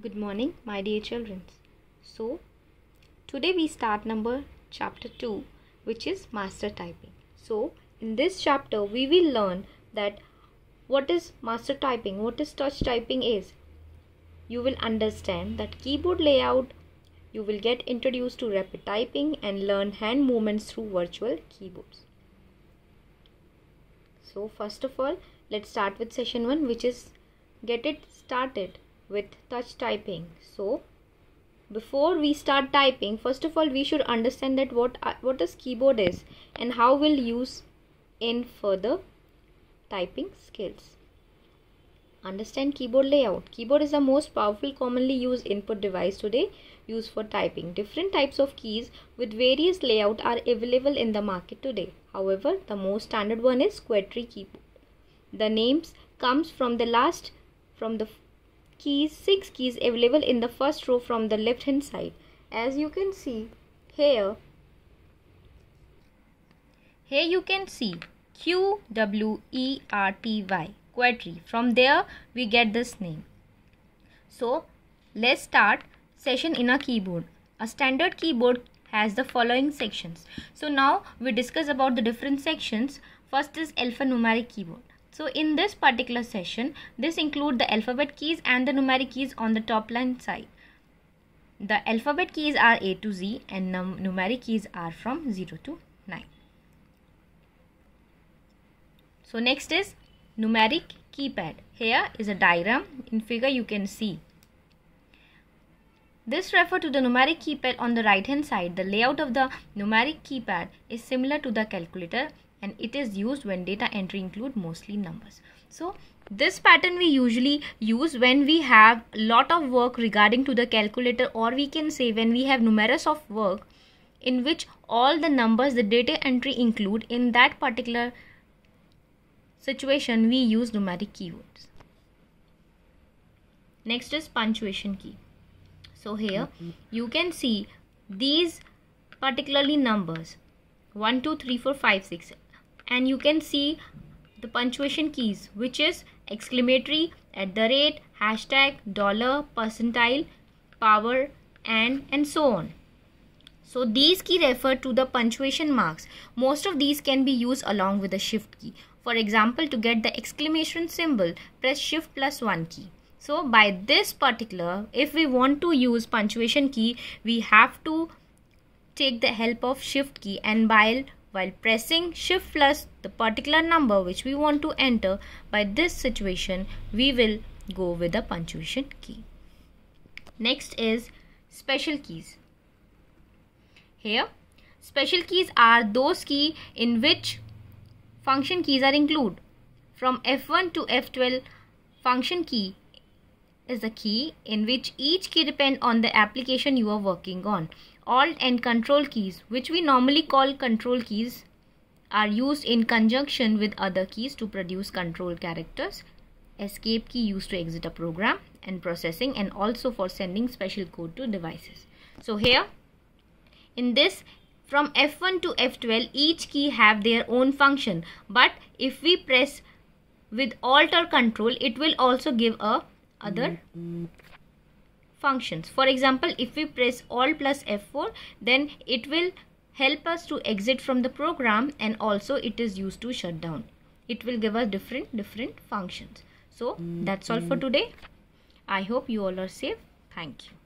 Good morning, my dear children. So, today we start number chapter 2, which is master typing. So, in this chapter, we will learn that what is master typing, what is touch typing is. You will understand that keyboard layout, you will get introduced to rapid typing and learn hand movements through virtual keyboards. So, first of all, let's start with session 1, which is get it started with touch typing so before we start typing first of all we should understand that what uh, this keyboard is and how we'll use in further typing skills understand keyboard layout keyboard is the most powerful commonly used input device today used for typing different types of keys with various layout are available in the market today however the most standard one is square tree keyboard the names comes from the last from the keys 6 keys available in the first row from the left hand side as you can see here here you can see q w e r t y from there we get this name so let's start session in a keyboard a standard keyboard has the following sections so now we discuss about the different sections first is alphanumeric keyboard so in this particular session, this include the alphabet keys and the numeric keys on the top line side. The alphabet keys are A to Z and num numeric keys are from 0 to 9. So next is numeric keypad. Here is a diagram. In figure you can see this refer to the numeric keypad on the right hand side. The layout of the numeric keypad is similar to the calculator and it is used when data entry include mostly numbers. So this pattern we usually use when we have lot of work regarding to the calculator or we can say when we have numerous of work in which all the numbers the data entry include in that particular situation we use numeric keywords. Next is punctuation key. So here you can see these particularly numbers 1, 2, 3, 4, 5, 6 and you can see the punctuation keys which is exclamatory, at the rate, hashtag, dollar, percentile, power and and so on. So these key refer to the punctuation marks. Most of these can be used along with the shift key. For example, to get the exclamation symbol, press shift plus 1 key. So by this particular, if we want to use punctuation key, we have to take the help of shift key and while while pressing shift plus the particular number which we want to enter by this situation we will go with the punctuation key next is special keys here special keys are those key in which function keys are included from f1 to f12 function key is a key in which each key depend on the application you are working on. Alt and control keys which we normally call control keys are used in conjunction with other keys to produce control characters. Escape key used to exit a program and processing and also for sending special code to devices. So here in this from F1 to F12 each key have their own function but if we press with alt or control it will also give a other mm. functions. For example, if we press Alt plus F4, then it will help us to exit from the program and also it is used to shut down. It will give us different, different functions. So, mm. that's all for mm. today. I hope you all are safe. Thank you.